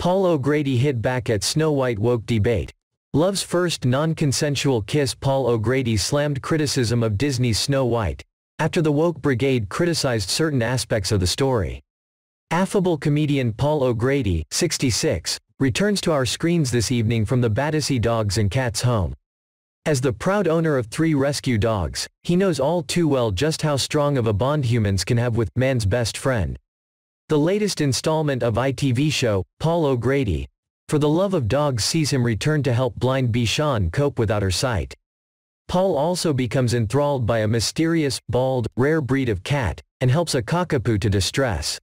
Paul O'Grady hit back at Snow White woke debate. Love's first non-consensual kiss Paul O'Grady slammed criticism of Disney's Snow White, after the woke brigade criticized certain aspects of the story. Affable comedian Paul O'Grady, 66, returns to our screens this evening from the Battersea Dogs and Cats home. As the proud owner of three rescue dogs, he knows all too well just how strong of a bond humans can have with man's best friend. The latest installment of ITV show, Paul O'Grady, For the Love of Dogs sees him return to help blind Bishan cope without her sight. Paul also becomes enthralled by a mysterious, bald, rare breed of cat, and helps a cockapoo to distress.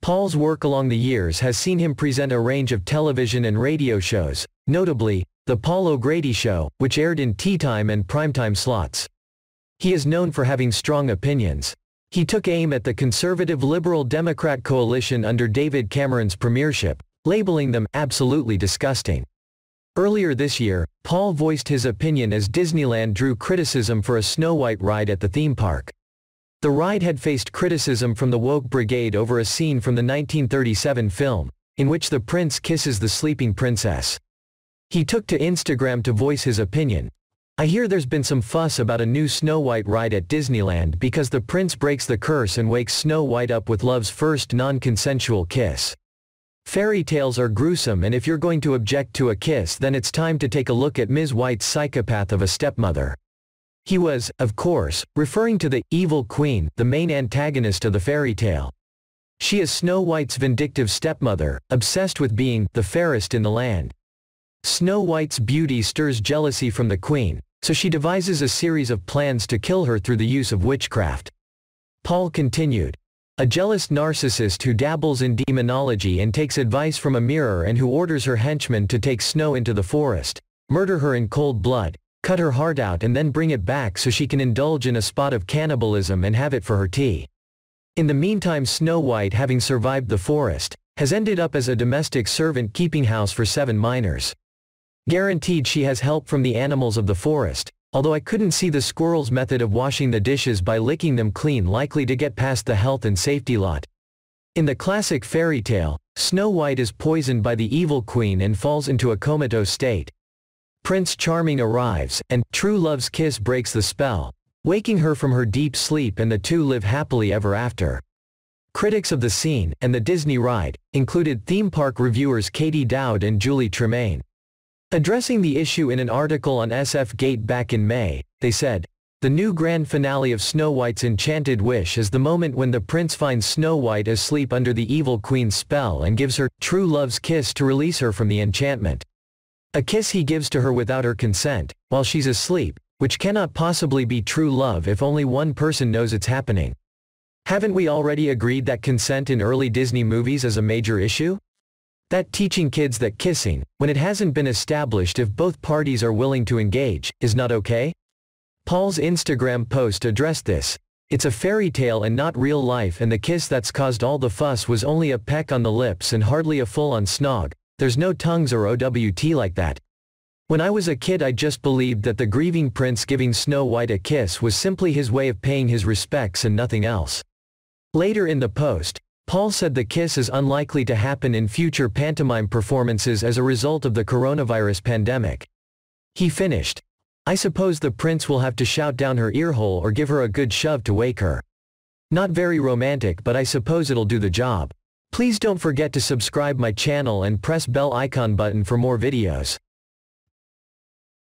Paul's work along the years has seen him present a range of television and radio shows, notably, The Paul O'Grady Show, which aired in tea time and primetime slots. He is known for having strong opinions, he took aim at the conservative Liberal Democrat coalition under David Cameron's premiership, labeling them absolutely disgusting. Earlier this year, Paul voiced his opinion as Disneyland drew criticism for a Snow White ride at the theme park. The ride had faced criticism from the woke brigade over a scene from the 1937 film, in which the prince kisses the sleeping princess. He took to Instagram to voice his opinion, I hear there's been some fuss about a new Snow White ride at Disneyland because the prince breaks the curse and wakes Snow White up with love's first non-consensual kiss. Fairy tales are gruesome and if you're going to object to a kiss then it's time to take a look at Ms. White's psychopath of a stepmother. He was, of course, referring to the evil queen, the main antagonist of the fairy tale. She is Snow White's vindictive stepmother, obsessed with being the fairest in the land. Snow White's beauty stirs jealousy from the queen, so she devises a series of plans to kill her through the use of witchcraft. Paul continued. A jealous narcissist who dabbles in demonology and takes advice from a mirror and who orders her henchmen to take Snow into the forest, murder her in cold blood, cut her heart out and then bring it back so she can indulge in a spot of cannibalism and have it for her tea. In the meantime Snow White having survived the forest, has ended up as a domestic servant keeping house for seven miners. Guaranteed she has help from the animals of the forest, although I couldn't see the squirrel's method of washing the dishes by licking them clean likely to get past the health and safety lot. In the classic fairy tale, Snow White is poisoned by the evil queen and falls into a comatose state. Prince Charming arrives, and true love's kiss breaks the spell, waking her from her deep sleep and the two live happily ever after. Critics of the scene and the Disney ride included theme park reviewers Katie Dowd and Julie Tremaine. Addressing the issue in an article on SF Gate back in May, they said, The new grand finale of Snow White's Enchanted Wish is the moment when the prince finds Snow White asleep under the evil queen's spell and gives her true love's kiss to release her from the enchantment. A kiss he gives to her without her consent, while she's asleep, which cannot possibly be true love if only one person knows it's happening. Haven't we already agreed that consent in early Disney movies is a major issue? That teaching kids that kissing, when it hasn't been established if both parties are willing to engage, is not okay? Paul's Instagram post addressed this. It's a fairy tale and not real life and the kiss that's caused all the fuss was only a peck on the lips and hardly a full-on snog, there's no tongues or OWT like that. When I was a kid I just believed that the grieving prince giving Snow White a kiss was simply his way of paying his respects and nothing else. Later in the post, Paul said the kiss is unlikely to happen in future pantomime performances as a result of the coronavirus pandemic. He finished. I suppose the prince will have to shout down her earhole or give her a good shove to wake her. Not very romantic but I suppose it'll do the job. Please don't forget to subscribe my channel and press bell icon button for more videos.